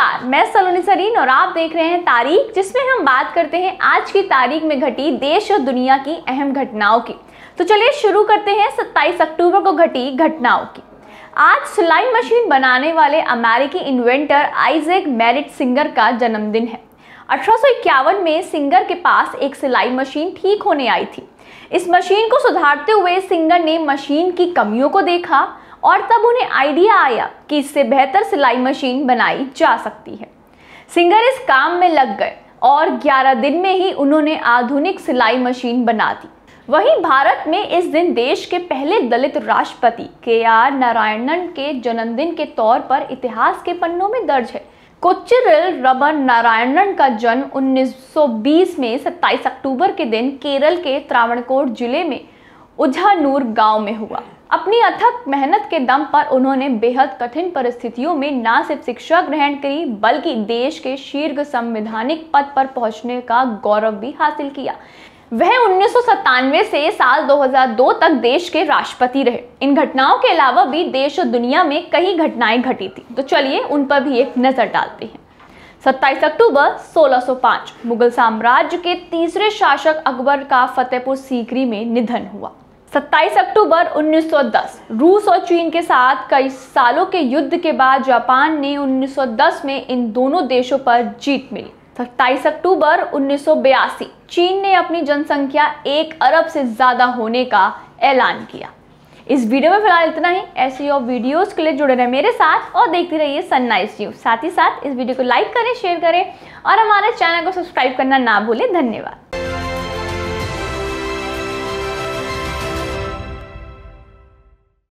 नमस्कार मैं सलोनी सरीन और आप देख रहे हैं तारीख जिसमें हम बात करते हैं आज की तारीख में घटी देश और दुनिया की अहम घटनाओं की तो चलिए शुरू करते हैं 27 अक्टूबर को घटी घटनाओं की आज सिलाई मशीन बनाने वाले अमेरिकी इन्वेंटर आइजेक मैरिट सिंगर का जन्मदिन है अठारह में सिंगर के पास एक सिलाई मशीन ठीक होने आई थी इस मशीन को सुधारते हुए सिंगर ने मशीन की कमियों को देखा और तब उन्हें आइडिया आया कि इससे बेहतर सिलाई मशीन बनाई जा सकती है सिंगर इस काम में लग गए और 11 दिन में ही उन्होंने आधुनिक सिलाई मशीन बना दी वहीं भारत में इस दिन देश के पहले दलित राष्ट्रपति के आर नारायणन के जन्मदिन के तौर पर इतिहास के पन्नों में दर्ज है कोच्चिरल रमन नारायणन का जन्म 1920 में 27 अक्टूबर के दिन केरल के त्रावणकोट जिले में उझानूर गांव में हुआ अपनी अथक मेहनत के दम पर उन्होंने बेहद कठिन परिस्थितियों में न सिर्फ शिक्षा ग्रहण करी बल्कि देश के शीर्ष संवैधानिक पद पर पहुंचने का गौरव भी हासिल किया वह उन्नीस से साल 2002 तक देश के राष्ट्रपति रहे इन घटनाओं के अलावा भी देश और दुनिया में कई घटनाएं घटी थी तो चलिए उन पर भी एक नज़र डालते हैं 27 अक्टूबर 1605 मुगल साम्राज्य के तीसरे शासक अकबर का फतेहपुर सीकरी में निधन हुआ 27 अक्टूबर 1910 रूस और चीन के साथ कई सालों के युद्ध के बाद जापान ने 1910 में इन दोनों देशों पर जीत मिली 27 अक्टूबर 1982 चीन ने अपनी जनसंख्या एक अरब से ज़्यादा होने का ऐलान किया इस वीडियो में फिलहाल इतना ही ऐसी और वीडियोस के लिए जुड़े रहे मेरे साथ और देखते रहिए सननाइज न्यूज साथ ही साथ इस वीडियो को लाइक करें शेयर करें और हमारे चैनल को सब्सक्राइब करना ना भूलें धन्यवाद